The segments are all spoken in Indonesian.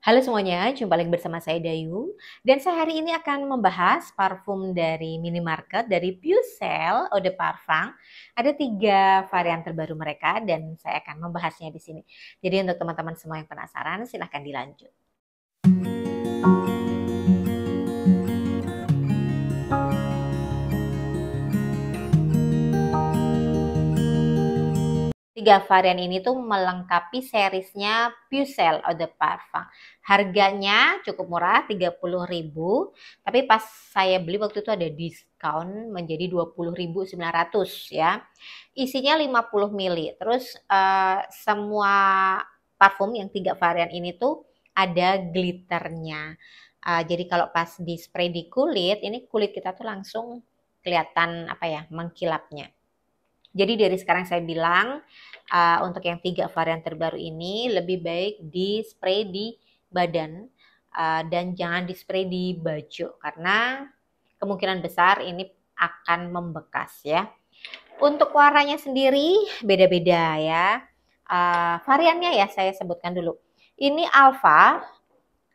Halo semuanya, jumpa lagi bersama saya Dayu dan saya hari ini akan membahas parfum dari minimarket dari Pucel Eau de Parfum. Ada tiga varian terbaru mereka dan saya akan membahasnya di sini. Jadi untuk teman-teman semua yang penasaran silahkan dilanjut. Tiga varian ini tuh melengkapi serisnya Pucelle Eau de Parfum. Harganya cukup murah, 30.000, tapi pas saya beli waktu itu ada diskon menjadi 20.900 ya. Isinya 50 ml. Terus uh, semua parfum yang tiga varian ini tuh ada glitternya. Uh, jadi kalau pas di spray di kulit, ini kulit kita tuh langsung kelihatan apa ya, mengkilapnya. Jadi dari sekarang saya bilang uh, untuk yang tiga varian terbaru ini lebih baik di spray di badan uh, dan jangan di spray di baju karena kemungkinan besar ini akan membekas ya. Untuk warnanya sendiri beda-beda ya. Uh, variannya ya saya sebutkan dulu. Ini alfa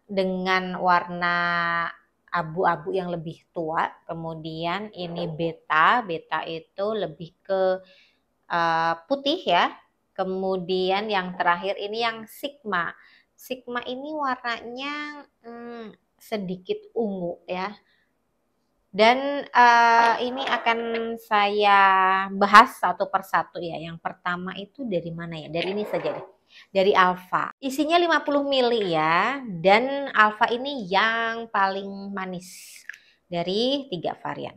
dengan warna abu-abu yang lebih tua, kemudian ini beta, beta itu lebih ke uh, putih ya. Kemudian yang terakhir ini yang sigma. Sigma ini warnanya hmm, sedikit ungu ya. Dan uh, ini akan saya bahas satu persatu ya. Yang pertama itu dari mana ya? Dari ini saja deh dari Alfa. Isinya 50 ml ya, dan Alfa ini yang paling manis dari tiga varian.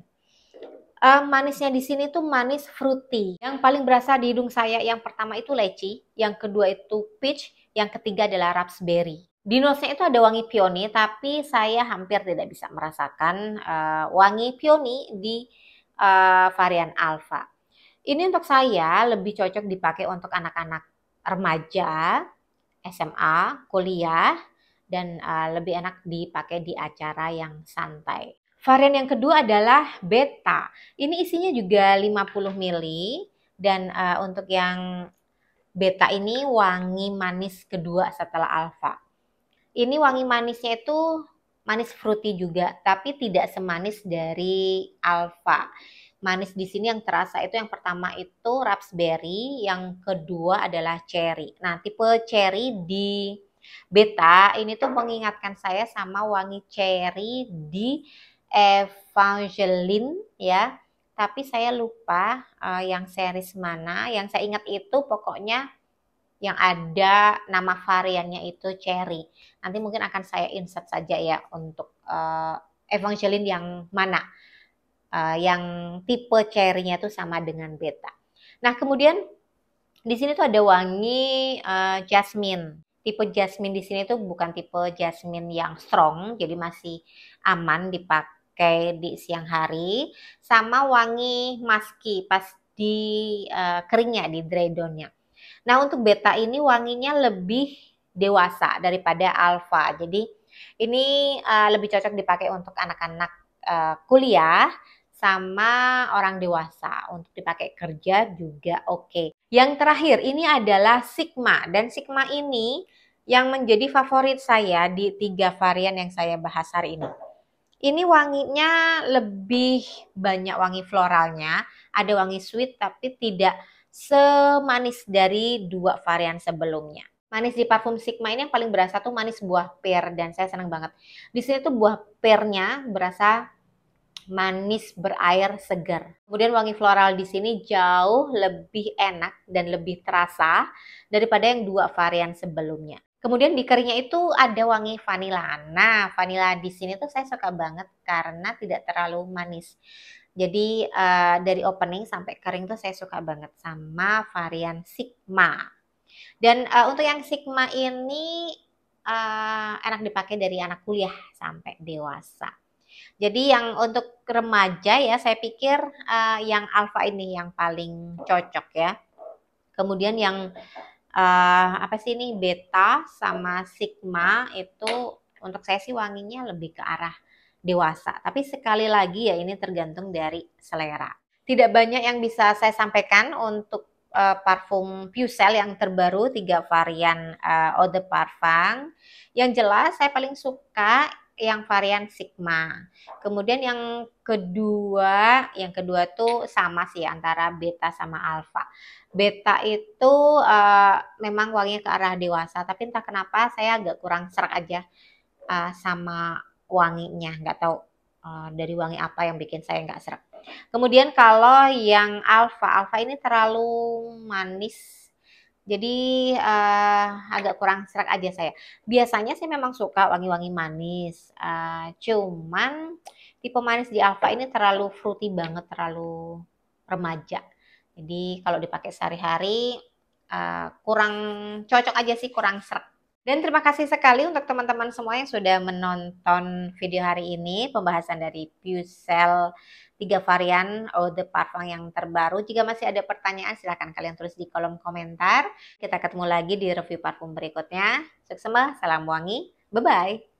Uh, manisnya di sini tuh manis fruity. Yang paling berasa di hidung saya yang pertama itu leci, yang kedua itu peach, yang ketiga adalah raspberry. Di nose-nya itu ada wangi peony, tapi saya hampir tidak bisa merasakan uh, wangi peony di uh, varian alpha. Ini untuk saya lebih cocok dipakai untuk anak-anak remaja, SMA, kuliah, dan uh, lebih enak dipakai di acara yang santai. Varian yang kedua adalah beta. Ini isinya juga 50 ml dan uh, untuk yang beta ini wangi manis kedua setelah alfa. Ini wangi manisnya itu manis fruity juga, tapi tidak semanis dari alfa manis di sini yang terasa itu yang pertama itu raspberry, yang kedua adalah cherry. Nah, tipe cherry di beta ini tuh mengingatkan saya sama wangi cherry di Evangeline ya. Tapi saya lupa uh, yang series mana. Yang saya ingat itu pokoknya yang ada nama variannya itu cherry. Nanti mungkin akan saya insert saja ya untuk uh, Evangeline yang mana uh, yang tipe cairnya tuh sama dengan beta. Nah, kemudian di sini tuh ada wangi uh, jasmine. Tipe jasmine di sini tuh bukan tipe jasmine yang strong, jadi masih aman dipakai di siang hari. Sama wangi maski pas di uh, keringnya, di dry down-nya. Nah, untuk beta ini wanginya lebih dewasa daripada alfa. Jadi ini uh, lebih cocok dipakai untuk anak-anak uh, kuliah sama orang dewasa untuk dipakai kerja juga oke. Okay. Yang terakhir ini adalah sigma dan sigma ini yang menjadi favorit saya di tiga varian yang saya bahas hari ini. Ini wanginya lebih banyak wangi floralnya, ada wangi sweet tapi tidak semanis dari dua varian sebelumnya. Manis di parfum Sigma ini yang paling berasa tuh manis buah pear dan saya senang banget. Di sini tuh buah pearnya berasa manis, berair, segar. Kemudian wangi floral di sini jauh lebih enak dan lebih terasa daripada yang dua varian sebelumnya. Kemudian di keringnya itu ada wangi vanila. Nah, vanila di sini tuh saya suka banget karena tidak terlalu manis. Jadi uh, dari opening sampai kering tuh saya suka banget sama varian Sigma. Dan uh, untuk yang Sigma ini uh, enak dipakai dari anak kuliah sampai dewasa. Jadi yang untuk remaja ya saya pikir uh, yang alfa ini yang paling cocok ya. Kemudian yang uh, apa sih ini beta sama sigma itu untuk saya sih wanginya lebih ke arah dewasa. Tapi sekali lagi ya ini tergantung dari selera. Tidak banyak yang bisa saya sampaikan untuk uh, parfum Pucel yang terbaru tiga varian uh, Eau de Parfum. Yang jelas saya paling suka yang varian sigma. Kemudian yang kedua, yang kedua tuh sama sih antara beta sama alfa. Beta itu uh, memang wanginya ke arah dewasa, tapi entah kenapa saya agak kurang serak aja uh, sama wanginya. Nggak tahu uh, dari wangi apa yang bikin saya nggak serak. Kemudian kalau yang alfa, alfa ini terlalu manis jadi uh, agak kurang serak aja saya. Biasanya saya memang suka wangi-wangi manis. Uh, cuman tipe manis di Alfa ini terlalu fruity banget, terlalu remaja. Jadi kalau dipakai sehari-hari uh, kurang cocok aja sih, kurang serak. Dan terima kasih sekali untuk teman-teman semua yang sudah menonton video hari ini, pembahasan dari Pusel tiga varian Eau de Parfum yang terbaru. Jika masih ada pertanyaan, silahkan kalian tulis di kolom komentar. Kita ketemu lagi di review parfum berikutnya. Sukses, salam wangi. Bye-bye.